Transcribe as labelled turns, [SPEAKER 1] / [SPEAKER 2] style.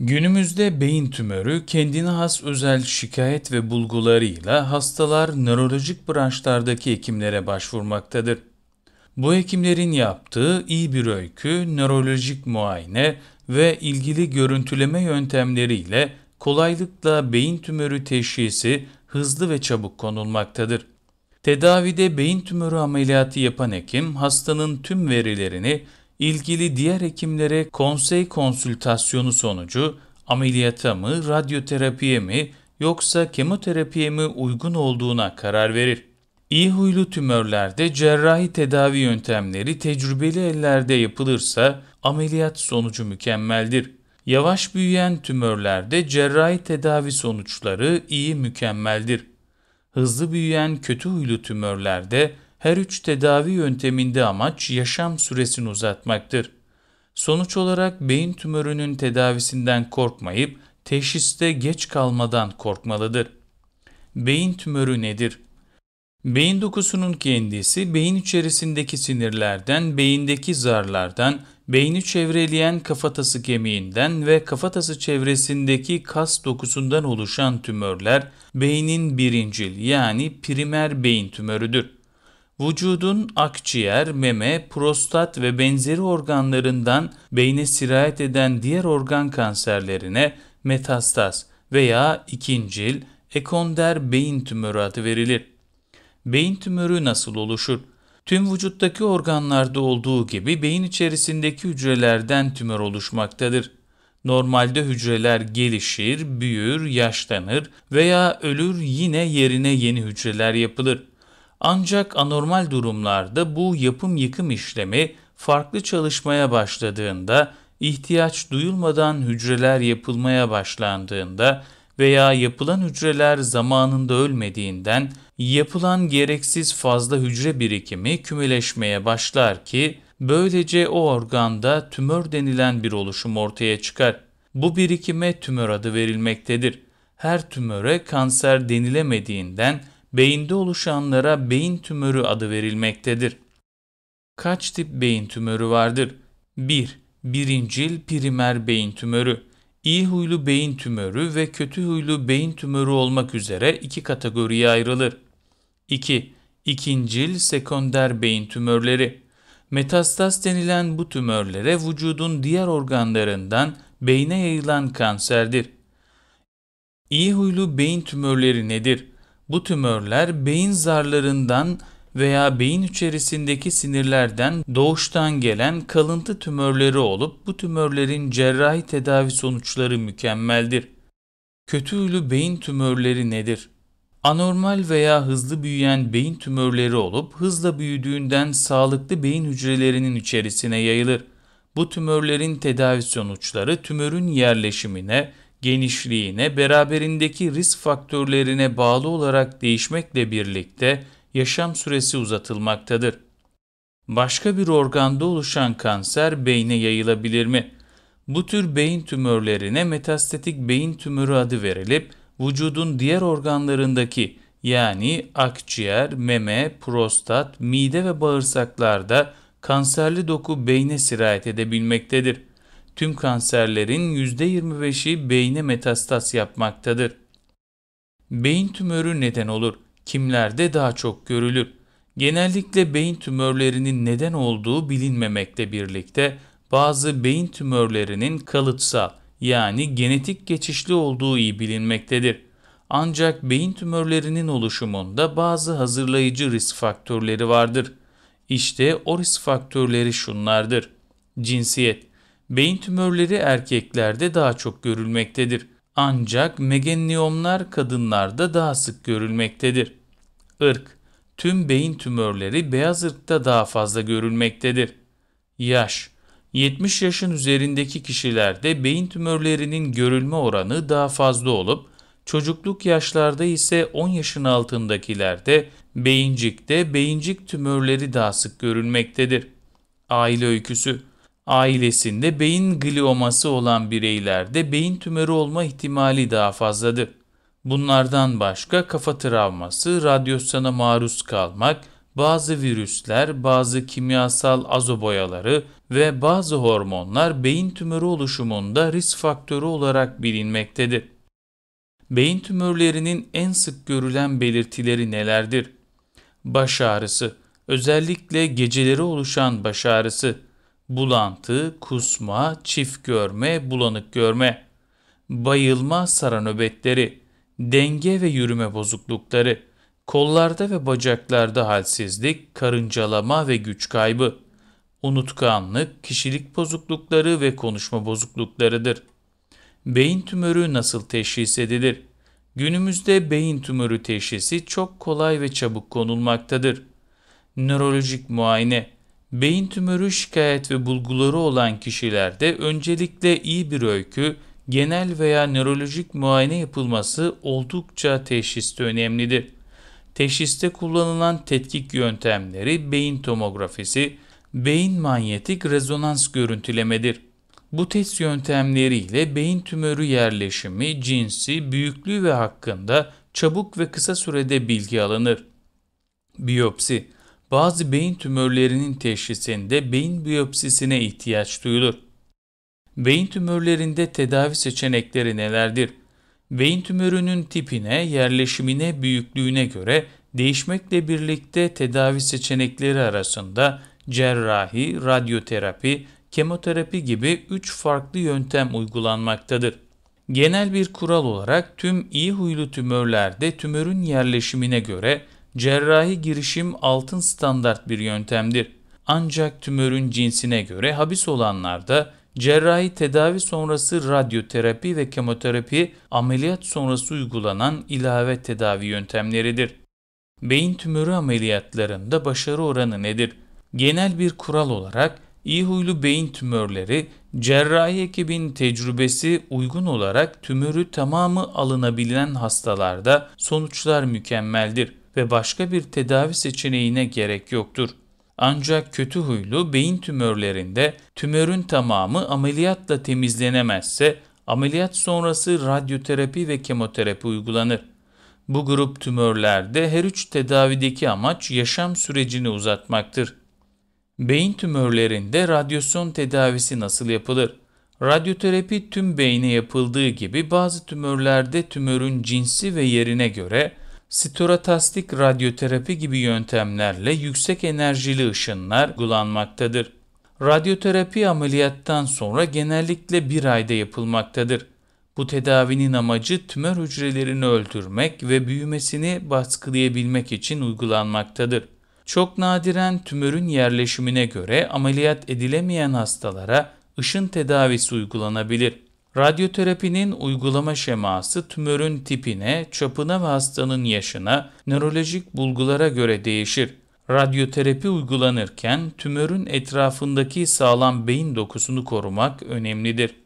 [SPEAKER 1] Günümüzde beyin tümörü kendine has özel şikayet ve bulgularıyla hastalar nörolojik branşlardaki hekimlere başvurmaktadır. Bu hekimlerin yaptığı iyi bir öykü, nörolojik muayene ve ilgili görüntüleme yöntemleriyle kolaylıkla beyin tümörü teşhisi hızlı ve çabuk konulmaktadır. Tedavide beyin tümörü ameliyatı yapan hekim hastanın tüm verilerini ilgili diğer hekimlere konsey konsültasyonu sonucu ameliyata mı, radyoterapiye mi yoksa kemoterapiye mi uygun olduğuna karar verir. İyi huylu tümörlerde cerrahi tedavi yöntemleri tecrübeli ellerde yapılırsa ameliyat sonucu mükemmeldir. Yavaş büyüyen tümörlerde cerrahi tedavi sonuçları iyi mükemmeldir. Hızlı büyüyen kötü huylu tümörlerde her üç tedavi yönteminde amaç yaşam süresini uzatmaktır. Sonuç olarak beyin tümörünün tedavisinden korkmayıp teşhiste geç kalmadan korkmalıdır. Beyin tümörü nedir? Beyin dokusunun kendisi beyin içerisindeki sinirlerden, beyindeki zarlardan, beyni çevreleyen kafatası kemiğinden ve kafatası çevresindeki kas dokusundan oluşan tümörler beynin birincil yani primer beyin tümörüdür. Vücudun akciğer, meme, prostat ve benzeri organlarından beyne sirayet eden diğer organ kanserlerine metastaz veya ikincil ekonder beyin tümörü adı verilir. Beyin tümörü nasıl oluşur? Tüm vücuttaki organlarda olduğu gibi beyin içerisindeki hücrelerden tümör oluşmaktadır. Normalde hücreler gelişir, büyür, yaşlanır veya ölür yine yerine yeni hücreler yapılır. Ancak anormal durumlarda bu yapım yıkım işlemi farklı çalışmaya başladığında, ihtiyaç duyulmadan hücreler yapılmaya başlandığında veya yapılan hücreler zamanında ölmediğinden yapılan gereksiz fazla hücre birikimi kümeleşmeye başlar ki böylece o organda tümör denilen bir oluşum ortaya çıkar. Bu birikime tümör adı verilmektedir. Her tümöre kanser denilemediğinden beyinde oluşanlara beyin tümörü adı verilmektedir. Kaç tip beyin tümörü vardır? 1. Bir, birincil primer beyin tümörü, iyi huylu beyin tümörü ve kötü huylu beyin tümörü olmak üzere iki kategoriye ayrılır. 2. İki, ikincil sekonder beyin tümörleri Metastaz denilen bu tümörlere vücudun diğer organlarından beyne yayılan kanserdir. İyi huylu beyin tümörleri nedir? Bu tümörler beyin zarlarından veya beyin içerisindeki sinirlerden doğuştan gelen kalıntı tümörleri olup bu tümörlerin cerrahi tedavi sonuçları mükemmeldir. Kötü beyin tümörleri nedir? Anormal veya hızlı büyüyen beyin tümörleri olup hızla büyüdüğünden sağlıklı beyin hücrelerinin içerisine yayılır. Bu tümörlerin tedavi sonuçları tümörün yerleşimine, genişliğine, beraberindeki risk faktörlerine bağlı olarak değişmekle birlikte yaşam süresi uzatılmaktadır. Başka bir organda oluşan kanser beyne yayılabilir mi? Bu tür beyin tümörlerine metastatik beyin tümörü adı verilip vücudun diğer organlarındaki yani akciğer, meme, prostat, mide ve bağırsaklarda kanserli doku beyne sirayet edebilmektedir tüm kanserlerin %25'i beyne metastas yapmaktadır. Beyin tümörü neden olur? Kimlerde daha çok görülür? Genellikle beyin tümörlerinin neden olduğu bilinmemekle birlikte bazı beyin tümörlerinin kalıtsal yani genetik geçişli olduğu iyi bilinmektedir. Ancak beyin tümörlerinin oluşumunda bazı hazırlayıcı risk faktörleri vardır. İşte o risk faktörleri şunlardır. Cinsiyet Beyin tümörleri erkeklerde daha çok görülmektedir. Ancak megenliyomlar kadınlarda daha sık görülmektedir. Irk Tüm beyin tümörleri beyaz ırkta daha fazla görülmektedir. Yaş 70 yaşın üzerindeki kişilerde beyin tümörlerinin görülme oranı daha fazla olup çocukluk yaşlarda ise 10 yaşın altındakilerde beyincikte beyincik tümörleri daha sık görülmektedir. Aile öyküsü ailesinde beyin glioması olan bireylerde beyin tümörü olma ihtimali daha fazladır. Bunlardan başka kafa travması, radyasyona maruz kalmak, bazı virüsler, bazı kimyasal azo boyaları ve bazı hormonlar beyin tümörü oluşumunda risk faktörü olarak bilinmektedir. Beyin tümörlerinin en sık görülen belirtileri nelerdir? Baş ağrısı, özellikle geceleri oluşan baş ağrısı, bulantı, kusma, çift görme, bulanık görme, bayılma, sara nöbetleri, denge ve yürüme bozuklukları, kollarda ve bacaklarda halsizlik, karıncalama ve güç kaybı, unutkanlık, kişilik bozuklukları ve konuşma bozukluklarıdır. Beyin tümörü nasıl teşhis edilir? Günümüzde beyin tümörü teşhisi çok kolay ve çabuk konulmaktadır. Nörolojik muayene Beyin tümörü şikayet ve bulguları olan kişilerde öncelikle iyi bir öykü, genel veya nörolojik muayene yapılması oldukça teşhiste önemlidir. Teşhiste kullanılan tetkik yöntemleri beyin tomografisi, beyin manyetik rezonans görüntülemedir. Bu test yöntemleriyle beyin tümörü yerleşimi, cinsi, büyüklüğü ve hakkında çabuk ve kısa sürede bilgi alınır. Biyopsi bazı beyin tümörlerinin teşhisinde beyin biyopsisine ihtiyaç duyulur. Beyin tümörlerinde tedavi seçenekleri nelerdir? Beyin tümörünün tipine, yerleşimine, büyüklüğüne göre değişmekle birlikte tedavi seçenekleri arasında cerrahi, radyoterapi, kemoterapi gibi 3 farklı yöntem uygulanmaktadır. Genel bir kural olarak tüm iyi huylu tümörlerde tümörün yerleşimine göre Cerrahi girişim altın standart bir yöntemdir. Ancak tümörün cinsine göre habis olanlarda cerrahi tedavi sonrası radyoterapi ve kemoterapi ameliyat sonrası uygulanan ilave tedavi yöntemleridir. Beyin tümörü ameliyatlarında başarı oranı nedir? Genel bir kural olarak iyi huylu beyin tümörleri cerrahi ekibin tecrübesi uygun olarak tümörü tamamı alınabilen hastalarda sonuçlar mükemmeldir ve başka bir tedavi seçeneğine gerek yoktur. Ancak kötü huylu beyin tümörlerinde tümörün tamamı ameliyatla temizlenemezse ameliyat sonrası radyoterapi ve kemoterapi uygulanır. Bu grup tümörlerde her üç tedavideki amaç yaşam sürecini uzatmaktır. Beyin tümörlerinde radyasyon tedavisi nasıl yapılır? Radyoterapi tüm beyne yapıldığı gibi bazı tümörlerde tümörün cinsi ve yerine göre sitoratastik radyoterapi gibi yöntemlerle yüksek enerjili ışınlar uygulanmaktadır. Radyoterapi ameliyattan sonra genellikle bir ayda yapılmaktadır. Bu tedavinin amacı tümör hücrelerini öldürmek ve büyümesini baskılayabilmek için uygulanmaktadır. Çok nadiren tümörün yerleşimine göre ameliyat edilemeyen hastalara ışın tedavisi uygulanabilir. Radyoterapinin uygulama şeması tümörün tipine, çapına ve hastanın yaşına, nörolojik bulgulara göre değişir. Radyoterapi uygulanırken tümörün etrafındaki sağlam beyin dokusunu korumak önemlidir.